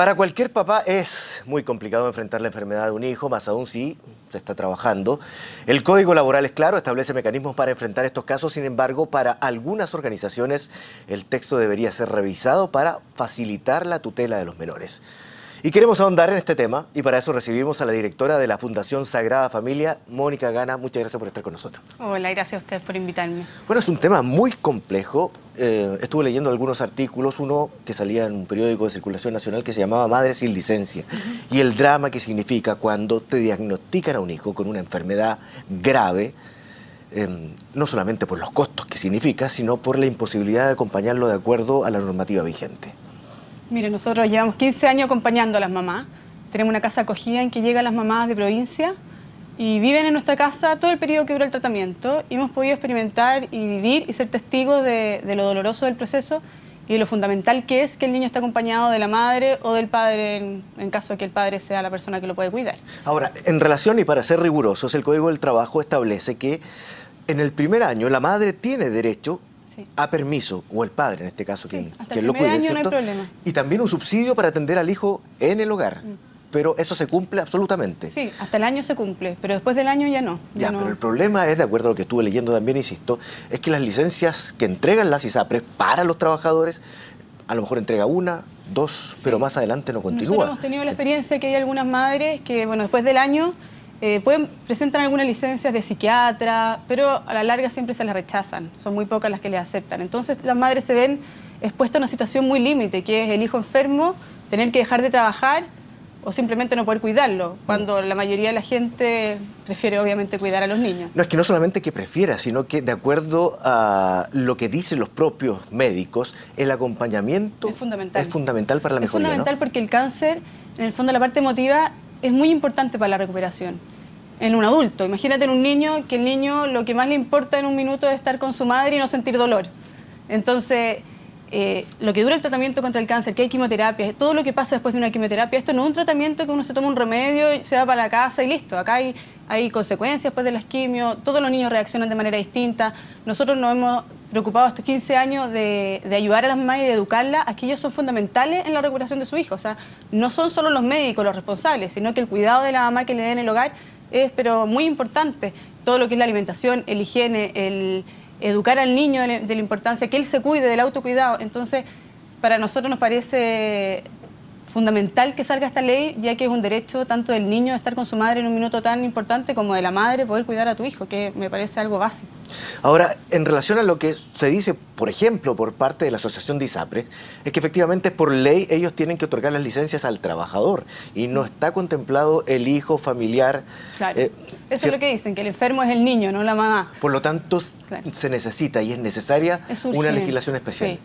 Para cualquier papá es muy complicado enfrentar la enfermedad de un hijo, más aún si se está trabajando. El Código Laboral es claro, establece mecanismos para enfrentar estos casos, sin embargo, para algunas organizaciones el texto debería ser revisado para facilitar la tutela de los menores. Y queremos ahondar en este tema y para eso recibimos a la directora de la Fundación Sagrada Familia, Mónica Gana. Muchas gracias por estar con nosotros. Hola, gracias a ustedes por invitarme. Bueno, es un tema muy complejo. Eh, estuve leyendo algunos artículos, uno que salía en un periódico de circulación nacional que se llamaba Madre sin licencia, y el drama que significa cuando te diagnostican a un hijo con una enfermedad grave. Em, no solamente por los costos que significa, sino por la imposibilidad de acompañarlo de acuerdo a la normativa vigente. Mire, nosotros llevamos 15 años acompañando a las mamás. Tenemos una casa acogida en que llegan las mamás de provincia y viven en nuestra casa todo el periodo que dura el tratamiento. Y hemos podido experimentar y vivir y ser testigos de, lo doloroso del proceso y de lo fundamental que es que el niño esté acompañado de la madre o del padre, en, en, caso de que el padre sea la persona que lo puede cuidar. Ahora, en relación y para ser rigurosos, el Código del Trabajo establece que en el primer año la madre tiene derecho a permiso, o el padre en este caso, que, lo cuide. Año Y también un subsidio para atender al hijo en el hogar. Mm. Pero eso se cumple absolutamente. Sí, hasta el año se cumple, pero después del año ya no. Ya, pero el problema es, de acuerdo a lo que estuve leyendo también, insisto, es que las licencias que entregan las ISAPRES para los trabajadores, a lo mejor entrega una, dos, pero más adelante no continúa. Nosotros hemos tenido la experiencia que hay algunas madres que, bueno, después del año eh, pueden, presentan algunas licencias de psiquiatra, pero a la larga siempre se las rechazan, son muy pocas las que les aceptan. Entonces las madres se ven expuestas a una situación muy límite, que es el hijo enfermo, tener que dejar de trabajar o simplemente no poder cuidarlo, mm. cuando la mayoría de la gente prefiere obviamente cuidar a los niños. No es que no solamente que prefiera, sino que de acuerdo a lo que dicen los propios médicos, el acompañamiento es fundamental, es fundamental para la mejoría. Es fundamental porque el cáncer, en el fondo la parte emotiva es muy importante para la recuperación en un adulto. Imagínate en un niño que el niño lo que más le importa en un minuto es estar con su madre y no sentir dolor. Entonces, eh, lo que dura el tratamiento contra el cáncer, que hay quimioterapia, todo lo que pasa después de una quimioterapia, esto no es un tratamiento que uno se toma un remedio, se va para la casa y listo. Acá hay, hay consecuencias después de la quimios, todos los niños reaccionan de manera distinta. Nosotros no hemos preocupado estos 15 años de, ayudar a las mamás y de educarlas, aquellos son fundamentales en la recuperación de su hijo. O sea, no son solo los médicos los responsables, sino que el cuidado de la mamá que le den el hogar es pero muy importante. Todo lo que es la alimentación, el higiene, el educar al niño de la importancia, que él se cuide del autocuidado. Entonces, para nosotros nos parece fundamental que salga esta ley, ya que es un derecho tanto del niño de estar con su madre en un minuto tan importante como de la madre poder cuidar a tu hijo, que me parece algo básico. Ahora, en relación a lo que se dice, por ejemplo, por parte de la Asociación de es que efectivamente por ley ellos tienen que otorgar las licencias al trabajador y no está contemplado el hijo familiar. Eh, Eso es lo que dicen, que el enfermo es el niño, no la mamá. Por lo tanto, se necesita y es necesaria una legislación especial.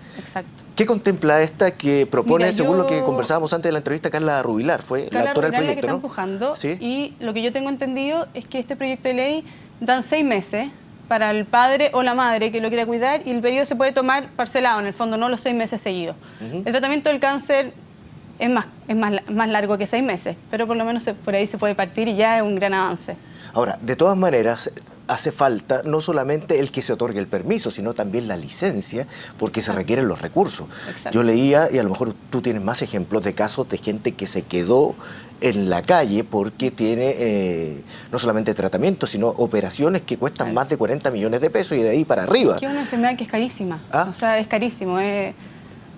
¿Qué contempla esta que propone, según lo que conversábamos antes de la entrevista, Carla Rubilar? Fue la autora del proyecto. La que está empujando, Y lo que yo tengo entendido es que este proyecto de ley dan seis meses para el padre o la madre que lo quiera cuidar y el periodo se puede tomar parcelado, en el fondo, no los seis meses seguidos. El tratamiento del cáncer es más, es más, largo que seis meses, pero por lo menos por ahí se puede partir y ya es un gran avance. Ahora, de todas maneras, hace falta no solamente el que se otorgue el permiso, sino también la licencia, porque se requieren los recursos. Yo leía, y a lo mejor tú tienes más ejemplos de casos de gente que se quedó en la calle porque tiene eh, no solamente tratamiento, sino operaciones que cuestan más de 40 millones de pesos y de ahí para arriba. Es que una enfermedad que es carísima, ah. o sea, es carísimo. Es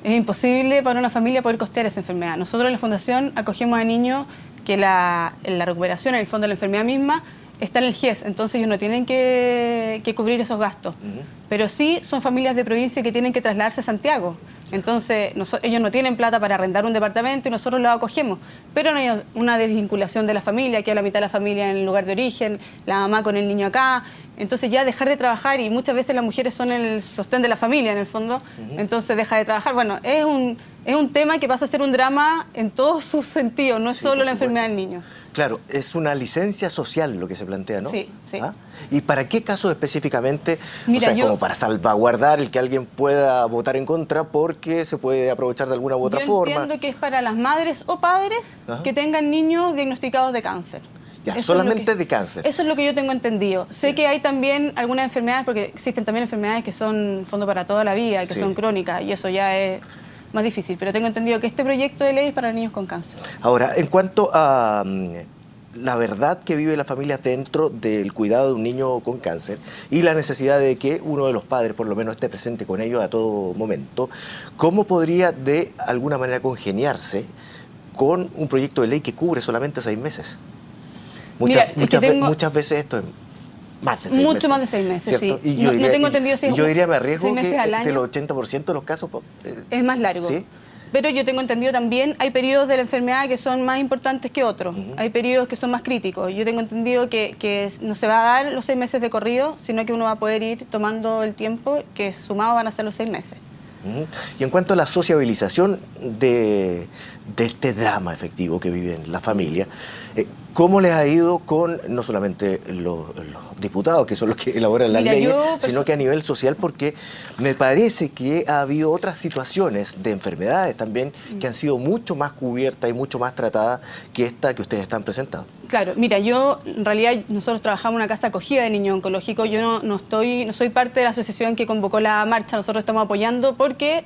imposible para una familia poder costear esa enfermedad. Nosotros en la Fundación acogemos a niños que la, la recuperación, en el fondo de la enfermedad misma, está en el GES, entonces ellos no tienen que, cubrir esos gastos. Pero sí son familias de provincia que tienen que trasladarse a Santiago. Entonces ellos no tienen plata para arrendar un departamento y nosotros lo acogemos. Pero no hay una desvinculación de la familia, que a la mitad de la familia en el lugar de origen, la mamá con el niño acá. Entonces ya dejar de trabajar, y muchas veces las mujeres son el sostén de la familia en el fondo, entonces deja de trabajar. Bueno, es un es un tema que pasa a ser un drama en todos sus sentidos, no es solo la enfermedad del niño. Claro, es una licencia social lo que se plantea, ¿no? Sí, sí. ¿Ah? ¿Y para qué casos específicamente? o sea, como para salvaguardar el que alguien pueda votar en contra porque se puede aprovechar de alguna u otra forma. Yo entiendo que es para las madres o padres que tengan niños diagnosticados de cáncer. Ya, solamente de cáncer. Eso es lo que yo tengo entendido. Sé que hay también algunas enfermedades, porque existen también enfermedades que son fondo para toda la vida, que son crónicas, y eso ya es más difícil, pero tengo entendido que este proyecto de ley es para niños con cáncer. Ahora, en cuanto a mm, la verdad que vive la familia dentro del cuidado de un niño con cáncer y la necesidad de que uno de los padres por lo menos esté presente con ellos a todo momento, ¿cómo podría de alguna manera congeniarse con un proyecto de ley que cubre solamente seis meses? Muchas, muchas, muchas veces esto... Es más de seis Mucho más de seis meses, sí. yo diría, tengo entendido Yo diría, me arriesgo que el 80% de los casos... Eh, es más largo. Pero yo tengo entendido también, hay periodos de la enfermedad que son más importantes que otros, hay periodos que son más críticos. Yo tengo entendido que, no se va a dar los seis meses de corrido, sino que uno va a poder ir tomando el tiempo que sumado van a ser los seis meses. Y en cuanto a la sociabilización de, este drama efectivo que viven la familia, eh, ¿Cómo les ha ido con no solamente los, diputados, que son los que elaboran las leyes, sino que a nivel social? Porque me parece que ha habido otras situaciones de enfermedades también que han sido mucho más cubiertas y mucho más tratadas que esta que ustedes están presentando. Claro, mira, yo en realidad nosotros trabajamos en una casa acogida de niños oncológicos. Yo no, estoy, no soy parte de la asociación que convocó la marcha. Nosotros estamos apoyando porque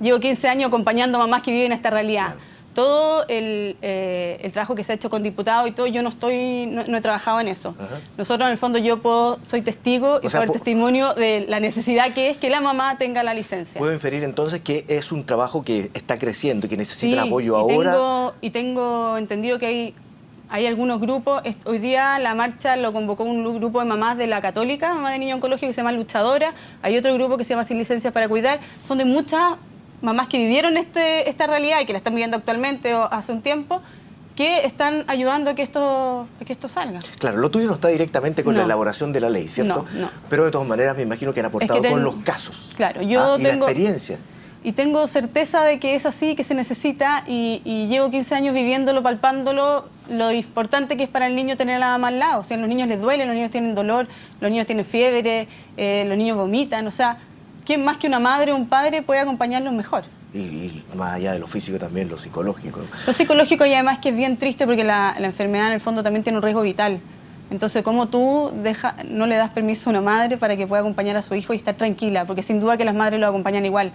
llevo 15 años acompañando a mamás que viven esta realidad todo eh, el, trabajo que se ha hecho con diputados y todo, yo no estoy, no, he trabajado en eso. Nosotros en el fondo yo puedo, soy testigo y o testimonio de la necesidad que es que la mamá tenga la licencia. Puedo inferir entonces que es un trabajo que está creciendo, y que necesita apoyo ahora. Tengo, y tengo entendido que hay hay algunos grupos. Hoy día la marcha lo convocó un grupo de mamás de la Católica, mamá de niño oncológico que se llama Luchadora. Hay otro grupo que se llama Sin Licencias para Cuidar. Son de muchas mamás que vivieron este, esta realidad y que la están viviendo actualmente o hace un tiempo, que están ayudando a que esto, que esto salga. Claro, lo tuyo no está directamente con la elaboración de la ley, ¿cierto? No, Pero de todas maneras me imagino que han aportado con los casos. Claro, yo ah, tengo... experiencia. Y tengo certeza de que es así, que se necesita, y, llevo 15 años viviéndolo, palpándolo, lo importante que es para el niño tener a la mamá al lado. O sea, los niños les duele, los niños tienen dolor, los niños tienen fiebre, eh, los niños vomitan, o sea, ¿Quién más que una madre o un padre puede acompañarlo mejor? Y, más allá de lo físico también, lo psicológico. Lo psicológico y además que es bien triste porque la, enfermedad en el fondo también tiene un riesgo vital. Entonces, ¿cómo tú deja, no le das permiso a una madre para que pueda acompañar a su hijo y estar tranquila? Porque sin duda que las madres lo acompañan igual.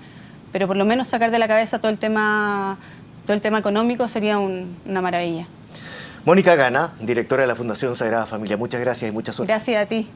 Pero por lo menos sacar de la cabeza todo el tema, todo el tema económico sería una maravilla. Mónica Gana, directora de la Fundación Sagrada Familia, muchas gracias y mucha suerte. Gracias a ti.